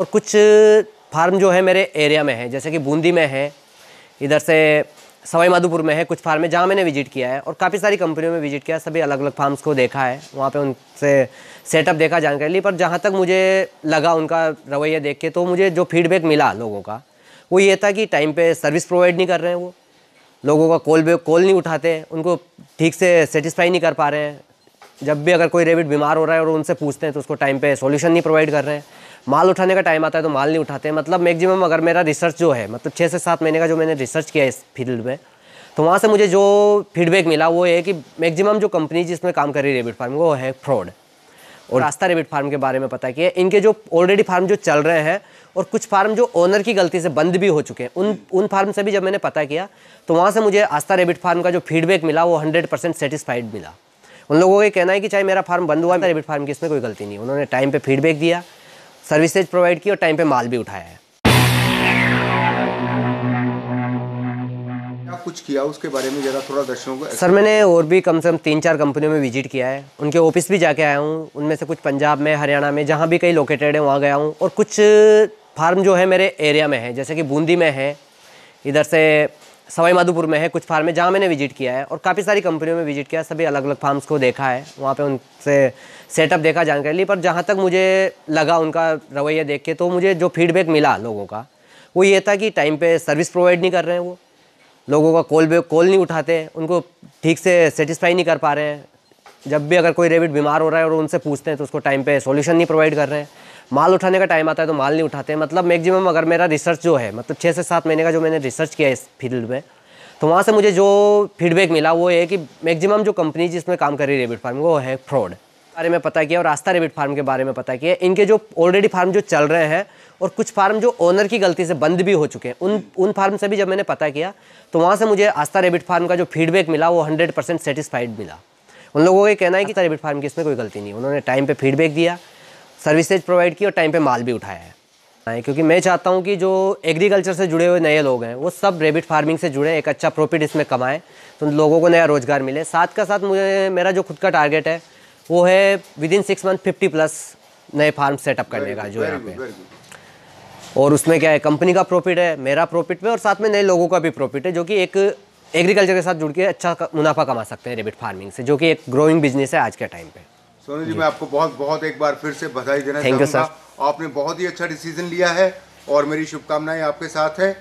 और कुछ फार्म जो है मेरे एरिया में है जैसे कि बूंदी में है इधर से सवाई माधोपुर में है कुछ फार्म है जहाँ मैंने विजिट किया है और काफ़ी सारी कंपनियों में विजिट किया सभी अलग अलग फार्म्स को देखा है वहाँ पे उनसे सेटअप देखा जानकारी ली पर जहाँ तक मुझे लगा उनका रवैया देख के तो मुझे जो फीडबैक मिला लोगों का वो ये था कि टाइम पे सर्विस प्रोवाइड नहीं कर रहे हैं वो लोगों का कॉल बे कॉल नहीं उठाते उनको ठीक से सेटिस्फाई नहीं कर पा रहे हैं जब भी अगर कोई रेबिट बीमार हो रहा है और उनसे पूछते हैं तो उसको टाइम पे सॉल्यूशन नहीं प्रोवाइड कर रहे हैं माल उठाने का टाइम आता है तो माल नहीं उठाते मतलब मैक्सिमम अगर मेरा रिसर्च जो है मतलब छः से सात महीने का जो मैंने रिसर्च किया इस फील्ड में तो वहाँ से मुझे जो फीडबैक मिला वो है कि मैक्सिमम जो कंपनी जिसमें काम कर रही है रेबिट फार्म वो है फ्रॉड और रास्ता रेबिट फार्म के बारे में पता किया इनके जो ऑलरेडी फार्म जो चल रहे हैं और कुछ फार्म जो ओनर की गलती से बंद भी हो चुके हैं उन उन फार्म से भी जब मैंने पता किया तो वहाँ से मुझे आस्था रेबिट फार्म का जो फीडबैक मिला वो हंड्रेड परसेंट सेटिस्फाइड मिला उन लोगों का कहना है कि चाहे मेरा फार्म बंद हुआ है रेबिट फार्म की इसमें कोई गलती नहीं उन्होंने टाइम पर फीडबैक दिया सर्विसेज प्रोवाइड की और टाइम पे माल भी उठाया है कुछ किया उसके बारे में ज़रा थोड़ा दर्शकों को सर मैंने और भी कम से कम तीन चार कंपनियों में विजिट किया है उनके ऑफिस भी जाके आया हूँ उनमें से कुछ पंजाब में हरियाणा में जहाँ भी कई लोकेटेड है वहाँ गया हूँ और कुछ फार्म जो है मेरे एरिया में है जैसे कि बूंदी में है इधर से सवाई माधोपुर में है कुछ फार्म है जहाँ मैंने विजिट किया है और काफ़ी सारी कंपनियों में विजिट किया है सभी अलग अलग फार्म्स को देखा है वहाँ पे उनसे सेटअप देखा जानकारी ली पर जहाँ तक मुझे लगा उनका रवैया देख के तो मुझे जो फीडबैक मिला लोगों का वो ये था कि टाइम पे सर्विस प्रोवाइड नहीं कर रहे हैं वो लोगों का कॉल कॉल नहीं उठाते उनको ठीक से सेटिस्फाई नहीं कर पा रहे हैं जब भी अगर कोई रेबिट बीमार हो रहा है और उनसे पूछते हैं तो उसको टाइम पे सॉल्यूशन नहीं प्रोवाइड कर रहे हैं माल उठाने का टाइम आता है तो माल नहीं उठाते मतलब मैक्सिमम अगर मेरा रिसर्च जो है मतलब छः से सात महीने का जो मैंने रिसर्च किया है इस फील्ड में तो वहाँ से मुझे जो फीडबैक मिला वो है कि मैक्सिमम जो कंपनी जिसमें काम कर रही है रेबिट फार्म वो है फ्रॉड बारे में पता किया और आस्था रेबिट फार्म के बारे में पता किया इनके जो ऑलरेडी फार्म जो चल रहे हैं और कुछ फार्म जो ओनर की गलती से बंद भी हो चुके हैं उन उन फार्म से भी जब मैंने पता किया तो वहाँ से मुझे आस्था रेबिट फार्म का जो फीडबैक मिला वो हंड्रेड परसेंट सेटिस्फाइड मिला उन लोगों का कहना है कि अच्छा। रेबिट फार्म की इसमें कोई गलती नहीं उन्होंने टाइम पर फीडबैक दिया सर्विसेज प्रोवाइड की और टाइम पर माल भी उठाया है हाँ, क्योंकि मैं चाहता हूँ कि जो एग्रीकल्चर से जुड़े हुए नए लोग हैं वो सब रेबिट फार्मिंग से जुड़े एक अच्छा प्रॉफिट इसमें कमाएं तो उन लोगों को नया रोज़गार मिले साथ का साथ मुझे मेरा जो खुद का टारगेट है वो है within six month fifty plus नए फार्म सेटअप करने का जो यहाँ पे और उसमें क्या है कंपनी का प्रॉफिट है मेरा प्रॉफिट में और साथ में नए लोगों का भी प्रॉफिट है जो कि एक एग्रीकल्चर के साथ जुड़ के अच्छा मुनाफा कमा सकते हैं रेबिट फार्मिंग से जो कि एक ग्रोइंग बिजनेस है आज के टाइम पे सोनू जी मैं आपको बहुत बहुत एक बार फिर से बधाई देना थैंक यू सर आपने बहुत ही अच्छा डिसीजन लिया है और मेरी शुभकामनाएं आपके साथ है